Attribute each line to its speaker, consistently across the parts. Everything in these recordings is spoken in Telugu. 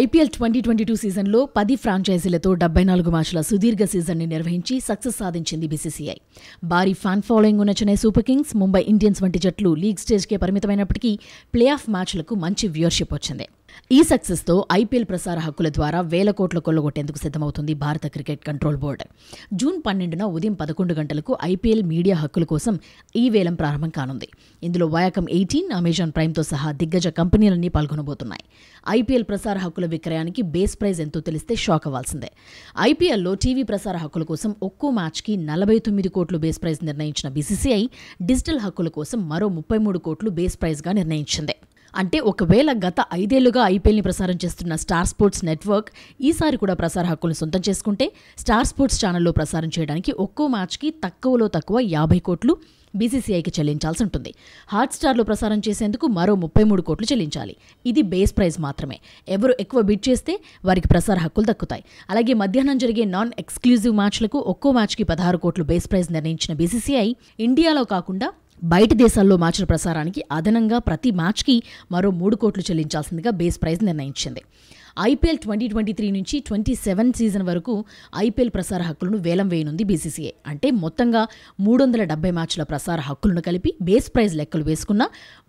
Speaker 1: ఐపీఎల్ ట్వంటీ ట్వంటీ టూ సీజన్లో పది ఫ్రాంచైజీలతో డెబ్బై నాలుగు మ్యాచ్ల సుదీర్ఘ సీజన్ని నిర్వహించి సక్సెస్ సాధించింది బీసీసీఐ భారీ ఫ్యాన్ ఫాలోయింగ్ ఉన్న Chennai Super Kings Mumbai Indians వంటి జట్లు లీగ్ స్టేజ్కే పరిమితమైనప్పటికీ ప్లే ఆఫ్ మ్యాచ్లకు మంచి వ్యూర్షిప్ వచ్చింది ఈ సక్సెస్తో ఐపీఎల్ ప్రసార హక్కుల ద్వారా వేల కోట్ల కొల్లగొట్టేందుకు సిద్ధమవుతుంది భారత క్రికెట్ కంట్రోల్ బోర్డు జూన్ పన్నెండున ఉదయం పదకొండు గంటలకు ఐపీఎల్ మీడియా హక్కుల కోసం ఈ వేలం ప్రారంభం కానుంది ఇందులో వయాకం ఎయిటీన్ అమెజాన్ ప్రైమ్తో సహా దిగ్గజ కంపెనీలన్నీ పాల్గొనబోతున్నాయి ఐపీఎల్ ప్రసార హక్కుల విక్రయానికి బేస్ ప్రైజ్ ఎంతో తెలిస్తే షాక్ అవ్వాల్సిందే ఐపీఎల్లో టీవీ ప్రసార హక్కుల కోసం ఒక్కో మ్యాచ్కి నలభై తొమ్మిది కోట్లు బేస్ ప్రైజ్ నిర్ణయించిన బీసీసీఐ డిజిటల్ హక్కుల కోసం మరో ముప్పై మూడు కోట్లు బేస్ ప్రైజ్గా నిర్ణయించింది అంటే ఒకవేళ గత ఐదేళ్లుగా ఐపీఎల్ని ప్రసారం చేస్తున్న స్టార్ స్పోర్ట్స్ నెట్వర్క్ ఈసారి కూడా ప్రసార హక్కులను సొంతం చేసుకుంటే స్టార్ స్పోర్ట్స్ ఛానల్లో ప్రసారం చేయడానికి ఒక్కో మ్యాచ్కి తక్కువలో తక్కువ యాభై కోట్లు బీసీసీఐకి చెల్లించాల్సి ఉంటుంది హాట్స్టార్లో ప్రసారం చేసేందుకు మరో ముప్పై మూడు కోట్లు చెల్లించాలి ఇది బేస్ ప్రైజ్ మాత్రమే ఎవరు ఎక్కువ బిడ్ చేస్తే వారికి ప్రసార హక్కులు దక్కుతాయి అలాగే మధ్యాహ్నం జరిగే నాన్ ఎక్స్క్లూజివ్ మ్యాచ్లకు ఒక్కో మ్యాచ్కి పదహారు కోట్లు బేస్ ప్రైజ్ నిర్ణయించిన బీసీసీఐ ఇండియాలో కాకుండా బయట దేశాల్లో మ్యాచ్ల ప్రసారానికి అదనంగా ప్రతి మ్యాచ్కి మరో మూడు కోట్లు చెల్లించాల్సిందిగా బేస్ ప్రైజ్ నిర్ణయించింది ఐపీఎల్ ట్వంటీ ట్వంటీ త్రీ నుంచి ట్వంటీ సెవెన్ సీజన్ వరకు ఐపీఎల్ ప్రసార హక్కులను వేలం వేయనుంది బీసీసీఐ అంటే మొత్తంగా మూడు వందల డెబ్బై మ్యాచ్ల ప్రసార హక్కులను కలిపి బేస్ ప్రైజ్ లెక్కలు వేసుకున్న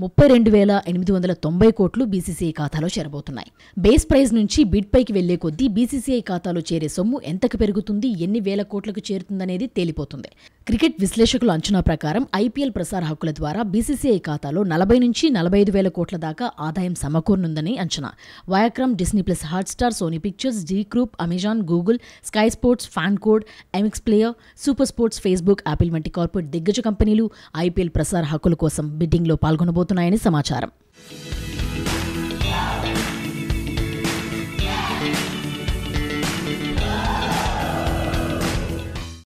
Speaker 1: ముప్పై రెండు వేల ఎనిమిది వందల తొంభై కోట్లు బీసీసీఐ ఖాతాలో చేరబోతున్నాయి బేస్ ప్రైజ్ నుంచి బిడ్ పైకి వెళ్లే కొద్దీ బీసీసీఐ ఖాతాలో చేరే సొమ్ము ఎంతకు పెరుగుతుంది ఎన్ని వేల కోట్లకు చేరుతుందనేది తేలిపోతుంది క్రికెట్ విశ్లేషకుల అంచనా ప్రకారం ఐపీఎల్ ప్రసార హక్కుల ద్వారా బీసీసీఐ ఖాతాలో నలభై నుంచి నలభై ఐదు వేల కోట్ల దాకా ఆదాయం సమకూరనుందని అంచనా Viacom Disney plus Hotstar Sony Pictures Zee group Amazon Google Sky Sports fan code MX player super sports Facebook Apple వంటి కార్పొరేట్ దిగ్గజ కంపెనీలు ఐపీఎల్ ప్రసార హక్కుల కోసం బిడ్డింగ్లో పాల్గొనబోతున్నాయని సమాచారం